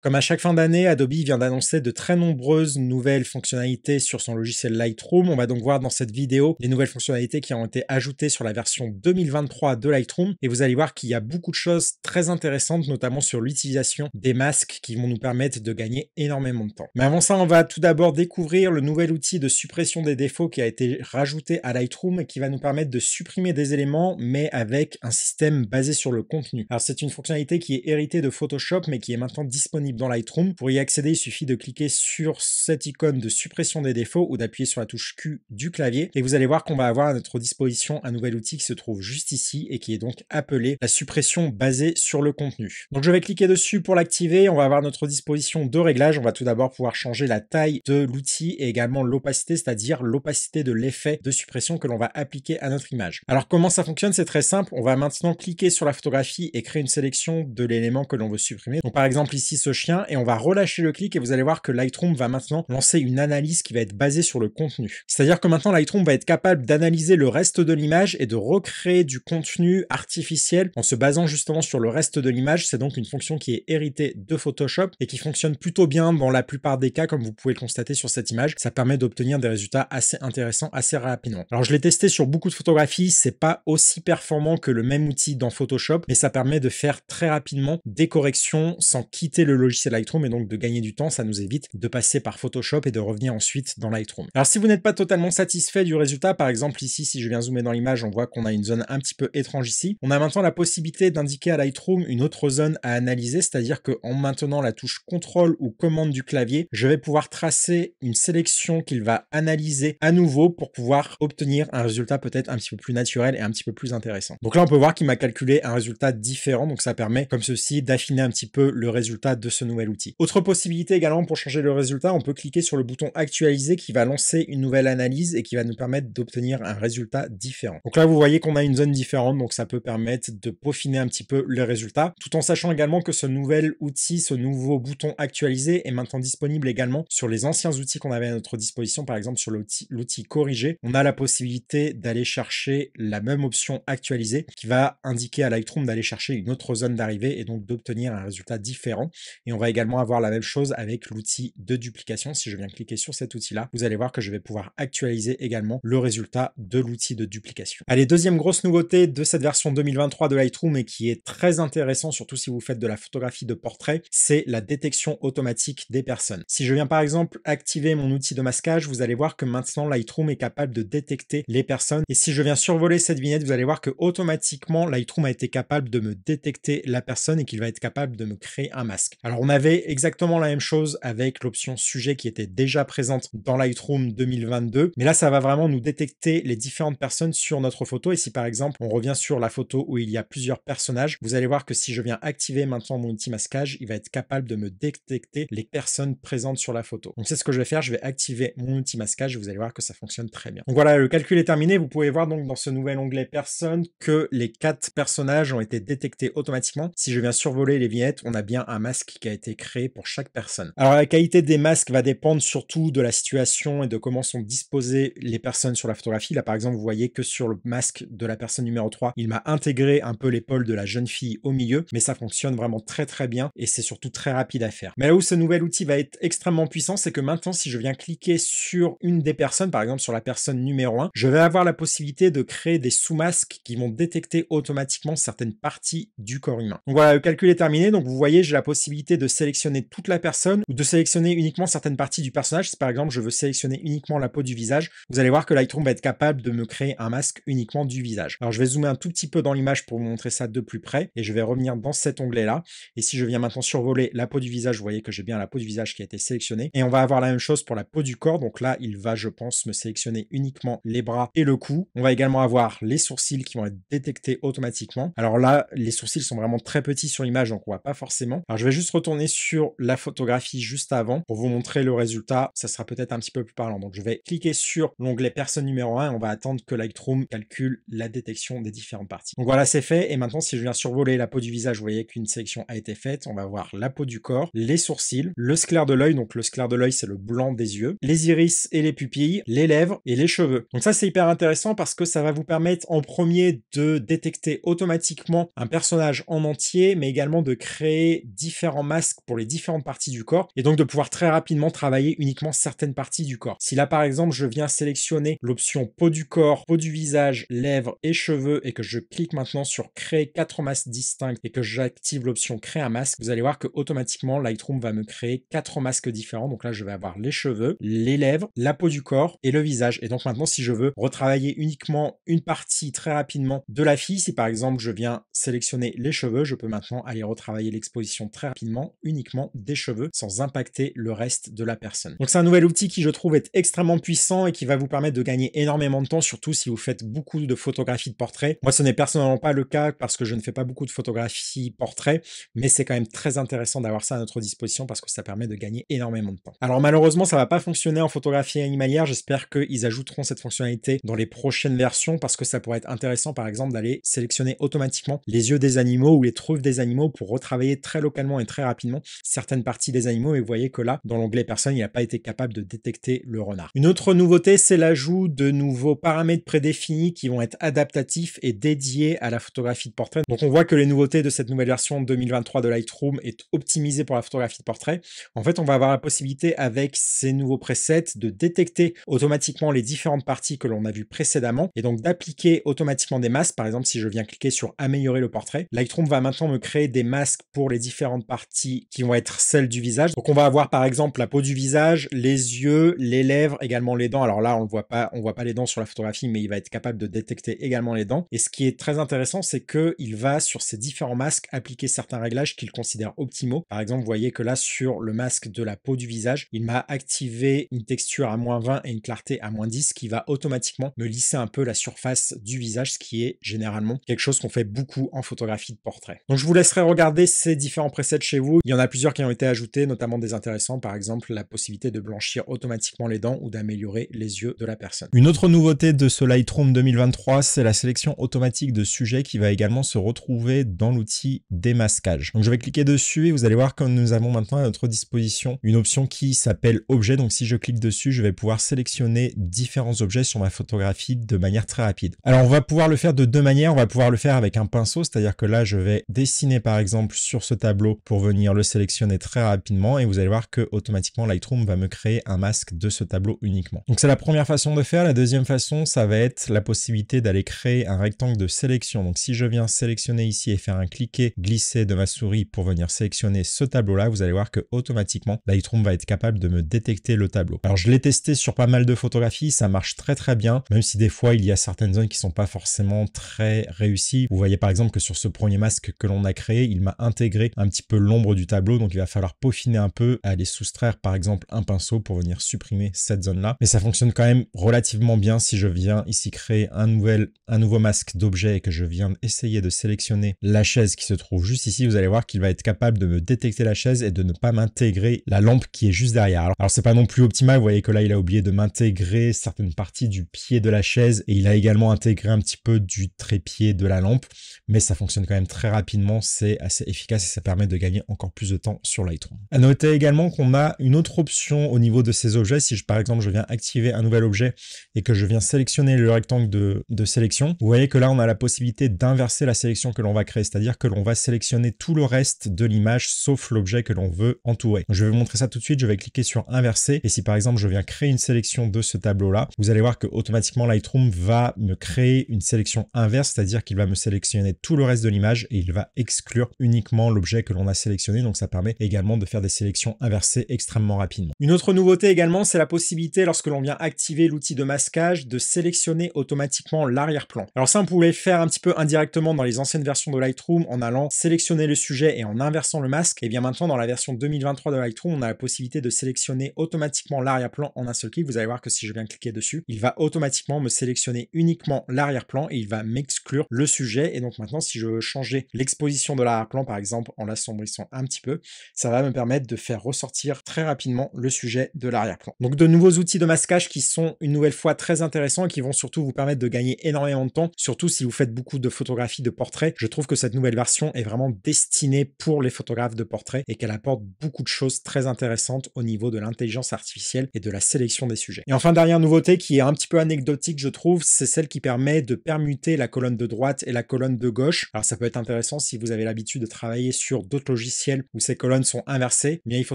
Comme à chaque fin d'année, Adobe vient d'annoncer de très nombreuses nouvelles fonctionnalités sur son logiciel Lightroom. On va donc voir dans cette vidéo les nouvelles fonctionnalités qui ont été ajoutées sur la version 2023 de Lightroom. Et vous allez voir qu'il y a beaucoup de choses très intéressantes, notamment sur l'utilisation des masques qui vont nous permettre de gagner énormément de temps. Mais avant ça, on va tout d'abord découvrir le nouvel outil de suppression des défauts qui a été rajouté à Lightroom et qui va nous permettre de supprimer des éléments, mais avec un système basé sur le contenu. Alors c'est une fonctionnalité qui est héritée de Photoshop, mais qui est maintenant disponible dans Lightroom. Pour y accéder, il suffit de cliquer sur cette icône de suppression des défauts ou d'appuyer sur la touche Q du clavier. Et vous allez voir qu'on va avoir à notre disposition un nouvel outil qui se trouve juste ici et qui est donc appelé la suppression basée sur le contenu. Donc je vais cliquer dessus pour l'activer. On va avoir notre disposition de réglages. On va tout d'abord pouvoir changer la taille de l'outil et également l'opacité, c'est-à-dire l'opacité de l'effet de suppression que l'on va appliquer à notre image. Alors comment ça fonctionne C'est très simple. On va maintenant cliquer sur la photographie et créer une sélection de l'élément que l'on veut supprimer. Donc par exemple ici ce chien et on va relâcher le clic et vous allez voir que Lightroom va maintenant lancer une analyse qui va être basée sur le contenu. C'est-à-dire que maintenant Lightroom va être capable d'analyser le reste de l'image et de recréer du contenu artificiel en se basant justement sur le reste de l'image. C'est donc une fonction qui est héritée de Photoshop et qui fonctionne plutôt bien dans la plupart des cas comme vous pouvez le constater sur cette image. Ça permet d'obtenir des résultats assez intéressants assez rapidement. Alors je l'ai testé sur beaucoup de photographies, c'est pas aussi performant que le même outil dans Photoshop mais ça permet de faire très rapidement des corrections sans quitter le logiciel logiciel Lightroom et donc de gagner du temps, ça nous évite de passer par Photoshop et de revenir ensuite dans Lightroom. Alors si vous n'êtes pas totalement satisfait du résultat, par exemple ici si je viens zoomer dans l'image, on voit qu'on a une zone un petit peu étrange ici. On a maintenant la possibilité d'indiquer à Lightroom une autre zone à analyser, c'est-à-dire qu'en maintenant la touche contrôle ou commande du clavier, je vais pouvoir tracer une sélection qu'il va analyser à nouveau pour pouvoir obtenir un résultat peut-être un petit peu plus naturel et un petit peu plus intéressant. Donc là on peut voir qu'il m'a calculé un résultat différent, donc ça permet comme ceci d'affiner un petit peu le résultat de ce nouvel outil. Autre possibilité également pour changer le résultat, on peut cliquer sur le bouton actualiser qui va lancer une nouvelle analyse et qui va nous permettre d'obtenir un résultat différent. Donc là, vous voyez qu'on a une zone différente, donc ça peut permettre de peaufiner un petit peu les résultats, tout en sachant également que ce nouvel outil, ce nouveau bouton actualiser est maintenant disponible également sur les anciens outils qu'on avait à notre disposition, par exemple sur l'outil corriger On a la possibilité d'aller chercher la même option actualiser qui va indiquer à Lightroom d'aller chercher une autre zone d'arrivée et donc d'obtenir un résultat différent. Et on va également avoir la même chose avec l'outil de duplication. Si je viens cliquer sur cet outil-là, vous allez voir que je vais pouvoir actualiser également le résultat de l'outil de duplication. Allez, deuxième grosse nouveauté de cette version 2023 de Lightroom et qui est très intéressant, surtout si vous faites de la photographie de portrait, c'est la détection automatique des personnes. Si je viens par exemple activer mon outil de masquage, vous allez voir que maintenant Lightroom est capable de détecter les personnes. Et si je viens survoler cette vignette, vous allez voir que automatiquement Lightroom a été capable de me détecter la personne et qu'il va être capable de me créer un masque. Alors on avait exactement la même chose avec l'option sujet qui était déjà présente dans Lightroom 2022, mais là ça va vraiment nous détecter les différentes personnes sur notre photo et si par exemple on revient sur la photo où il y a plusieurs personnages, vous allez voir que si je viens activer maintenant mon outil masquage il va être capable de me détecter les personnes présentes sur la photo. Donc c'est ce que je vais faire, je vais activer mon outil masquage vous allez voir que ça fonctionne très bien. Donc voilà, le calcul est terminé, vous pouvez voir donc dans ce nouvel onglet personnes que les quatre personnages ont été détectés automatiquement. Si je viens survoler les vignettes, on a bien un masque qui a été créé pour chaque personne. Alors la qualité des masques va dépendre surtout de la situation et de comment sont disposées les personnes sur la photographie. Là par exemple vous voyez que sur le masque de la personne numéro 3, il m'a intégré un peu l'épaule de la jeune fille au milieu, mais ça fonctionne vraiment très très bien et c'est surtout très rapide à faire. Mais là où ce nouvel outil va être extrêmement puissant, c'est que maintenant si je viens cliquer sur une des personnes, par exemple sur la personne numéro 1, je vais avoir la possibilité de créer des sous-masques qui vont détecter automatiquement certaines parties du corps humain. Donc voilà, le calcul est terminé, donc vous voyez j'ai la possibilité de sélectionner toute la personne ou de sélectionner uniquement certaines parties du personnage. Si par exemple je veux sélectionner uniquement la peau du visage, vous allez voir que Lightroom va être capable de me créer un masque uniquement du visage. Alors je vais zoomer un tout petit peu dans l'image pour vous montrer ça de plus près et je vais revenir dans cet onglet là. Et si je viens maintenant survoler la peau du visage, vous voyez que j'ai bien la peau du visage qui a été sélectionnée. Et on va avoir la même chose pour la peau du corps. Donc là, il va, je pense, me sélectionner uniquement les bras et le cou. On va également avoir les sourcils qui vont être détectés automatiquement. Alors là, les sourcils sont vraiment très petits sur l'image, donc on voit pas forcément. Alors je vais juste retourner sur la photographie juste avant pour vous montrer le résultat. Ça sera peut-être un petit peu plus parlant. Donc je vais cliquer sur l'onglet personne numéro 1 on va attendre que Lightroom calcule la détection des différentes parties. Donc voilà, c'est fait. Et maintenant, si je viens survoler la peau du visage, vous voyez qu'une sélection a été faite. On va voir la peau du corps, les sourcils, le sclère de l'œil. Donc le sclère de l'œil, c'est le blanc des yeux, les iris et les pupilles, les lèvres et les cheveux. Donc ça, c'est hyper intéressant parce que ça va vous permettre en premier de détecter automatiquement un personnage en entier, mais également de créer différents masque pour les différentes parties du corps et donc de pouvoir très rapidement travailler uniquement certaines parties du corps. Si là par exemple je viens sélectionner l'option peau du corps, peau du visage, lèvres et cheveux et que je clique maintenant sur créer quatre masques distincts et que j'active l'option créer un masque, vous allez voir que automatiquement Lightroom va me créer quatre masques différents. Donc là je vais avoir les cheveux, les lèvres, la peau du corps et le visage. Et donc maintenant si je veux retravailler uniquement une partie très rapidement de la fille, si par exemple je viens sélectionner les cheveux, je peux maintenant aller retravailler l'exposition très rapidement uniquement des cheveux sans impacter le reste de la personne. Donc c'est un nouvel outil qui je trouve est extrêmement puissant et qui va vous permettre de gagner énormément de temps, surtout si vous faites beaucoup de photographies de portraits. Moi ce n'est personnellement pas le cas parce que je ne fais pas beaucoup de photographies portraits, mais c'est quand même très intéressant d'avoir ça à notre disposition parce que ça permet de gagner énormément de temps. Alors malheureusement ça va pas fonctionner en photographie animalière, j'espère qu'ils ajouteront cette fonctionnalité dans les prochaines versions parce que ça pourrait être intéressant par exemple d'aller sélectionner automatiquement les yeux des animaux ou les truffes des animaux pour retravailler très localement et très rapidement certaines parties des animaux et vous voyez que là, dans l'onglet personne, il n'a pas été capable de détecter le renard. Une autre nouveauté, c'est l'ajout de nouveaux paramètres prédéfinis qui vont être adaptatifs et dédiés à la photographie de portrait. Donc on voit que les nouveautés de cette nouvelle version 2023 de Lightroom est optimisée pour la photographie de portrait. En fait, on va avoir la possibilité avec ces nouveaux presets de détecter automatiquement les différentes parties que l'on a vues précédemment et donc d'appliquer automatiquement des masques. Par exemple, si je viens cliquer sur améliorer le portrait, Lightroom va maintenant me créer des masques pour les différentes parties qui vont être celles du visage. Donc on va avoir par exemple la peau du visage, les yeux, les lèvres, également les dents. Alors là, on ne voit pas, on voit pas les dents sur la photographie, mais il va être capable de détecter également les dents. Et ce qui est très intéressant, c'est que il va sur ces différents masques appliquer certains réglages qu'il considère optimaux. Par exemple, vous voyez que là sur le masque de la peau du visage, il m'a activé une texture à moins 20 et une clarté à moins 10 qui va automatiquement me lisser un peu la surface du visage, ce qui est généralement quelque chose qu'on fait beaucoup en photographie de portrait. Donc je vous laisserai regarder ces différents presets chez vous il y en a plusieurs qui ont été ajoutés, notamment des intéressants, par exemple la possibilité de blanchir automatiquement les dents ou d'améliorer les yeux de la personne. Une autre nouveauté de ce Lightroom 2023, c'est la sélection automatique de sujets qui va également se retrouver dans l'outil démasquage. Donc je vais cliquer dessus et vous allez voir que nous avons maintenant à notre disposition une option qui s'appelle objet. Donc si je clique dessus, je vais pouvoir sélectionner différents objets sur ma photographie de manière très rapide. Alors on va pouvoir le faire de deux manières. On va pouvoir le faire avec un pinceau, c'est-à-dire que là je vais dessiner par exemple sur ce tableau pour venir le sélectionner très rapidement et vous allez voir que automatiquement Lightroom va me créer un masque de ce tableau uniquement. Donc c'est la première façon de faire. La deuxième façon, ça va être la possibilité d'aller créer un rectangle de sélection. Donc si je viens sélectionner ici et faire un cliquer glisser de ma souris pour venir sélectionner ce tableau-là, vous allez voir que automatiquement Lightroom va être capable de me détecter le tableau. Alors je l'ai testé sur pas mal de photographies, ça marche très très bien, même si des fois il y a certaines zones qui sont pas forcément très réussies. Vous voyez par exemple que sur ce premier masque que l'on a créé, il m'a intégré un petit peu l'ombre du tableau, donc il va falloir peaufiner un peu, aller soustraire par exemple un pinceau pour venir supprimer cette zone-là. Mais ça fonctionne quand même relativement bien si je viens ici créer un, nouvel, un nouveau masque d'objet et que je viens essayer de sélectionner la chaise qui se trouve juste ici, vous allez voir qu'il va être capable de me détecter la chaise et de ne pas m'intégrer la lampe qui est juste derrière. Alors, alors c'est pas non plus optimal, vous voyez que là il a oublié de m'intégrer certaines parties du pied de la chaise et il a également intégré un petit peu du trépied de la lampe, mais ça fonctionne quand même très rapidement, c'est assez efficace et ça permet de gagner encore plus de temps sur Lightroom. À noter également qu'on a une autre option au niveau de ces objets. Si je, par exemple, je viens activer un nouvel objet et que je viens sélectionner le rectangle de, sélection, vous voyez que là, on a la possibilité d'inverser la sélection que l'on va créer, c'est-à-dire que l'on va sélectionner tout le reste de l'image sauf l'objet que l'on veut entourer. je vais vous montrer ça tout de suite. Je vais cliquer sur inverser. Et si par exemple, je viens créer une sélection de ce tableau-là, vous allez voir que automatiquement Lightroom va me créer une sélection inverse, c'est-à-dire qu'il va me sélectionner tout le reste de l'image et il va exclure uniquement l'objet que l'on a sélectionné donc ça permet également de faire des sélections inversées extrêmement rapidement. Une autre nouveauté également, c'est la possibilité, lorsque l'on vient activer l'outil de masquage, de sélectionner automatiquement l'arrière-plan. Alors ça, on pouvait le faire un petit peu indirectement dans les anciennes versions de Lightroom en allant sélectionner le sujet et en inversant le masque. Et bien maintenant, dans la version 2023 de Lightroom, on a la possibilité de sélectionner automatiquement l'arrière-plan en un seul clic. Vous allez voir que si je viens cliquer dessus, il va automatiquement me sélectionner uniquement l'arrière-plan et il va m'exclure le sujet. Et donc maintenant, si je veux changer l'exposition de l'arrière-plan, par exemple en l'assombrissant un petit peu, ça va me permettre de faire ressortir très rapidement le sujet de l'arrière-plan. Donc de nouveaux outils de masquage qui sont une nouvelle fois très intéressants et qui vont surtout vous permettre de gagner énormément de temps, surtout si vous faites beaucoup de photographies de portraits. Je trouve que cette nouvelle version est vraiment destinée pour les photographes de portraits et qu'elle apporte beaucoup de choses très intéressantes au niveau de l'intelligence artificielle et de la sélection des sujets. Et enfin, dernière nouveauté qui est un petit peu anecdotique, je trouve, c'est celle qui permet de permuter la colonne de droite et la colonne de gauche. Alors ça peut être intéressant si vous avez l'habitude de travailler sur d'autres logiciels où ces colonnes sont inversées, mais eh il faut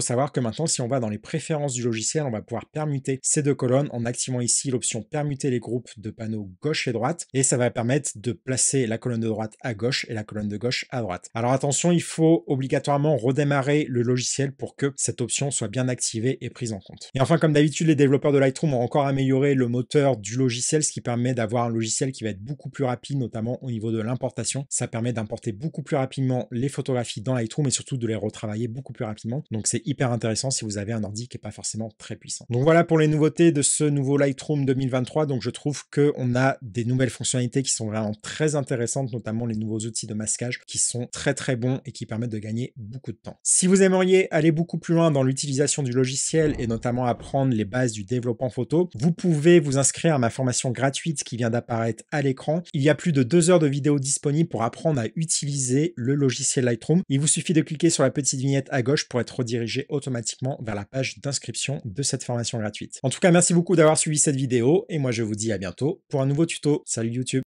savoir que maintenant si on va dans les préférences du logiciel, on va pouvoir permuter ces deux colonnes en activant ici l'option permuter les groupes de panneaux gauche et droite et ça va permettre de placer la colonne de droite à gauche et la colonne de gauche à droite. Alors attention, il faut obligatoirement redémarrer le logiciel pour que cette option soit bien activée et prise en compte. Et enfin, comme d'habitude, les développeurs de Lightroom ont encore amélioré le moteur du logiciel, ce qui permet d'avoir un logiciel qui va être beaucoup plus rapide, notamment au niveau de l'importation. Ça permet d'importer beaucoup plus rapidement les photographies dans Lightroom et surtout de les retravailler beaucoup plus rapidement. Donc c'est hyper intéressant si vous avez un ordi qui n'est pas forcément très puissant. Donc voilà pour les nouveautés de ce nouveau Lightroom 2023. Donc je trouve qu'on a des nouvelles fonctionnalités qui sont vraiment très intéressantes, notamment les nouveaux outils de masquage qui sont très très bons et qui permettent de gagner beaucoup de temps. Si vous aimeriez aller beaucoup plus loin dans l'utilisation du logiciel et notamment apprendre les bases du développement photo, vous pouvez vous inscrire à ma formation gratuite qui vient d'apparaître à l'écran. Il y a plus de deux heures de vidéos disponibles pour apprendre à utiliser le logiciel Lightroom. Il vous suffit de cliquer sur la petite vignette à gauche pour être redirigé automatiquement vers la page d'inscription de cette formation gratuite. En tout cas, merci beaucoup d'avoir suivi cette vidéo et moi je vous dis à bientôt pour un nouveau tuto. Salut YouTube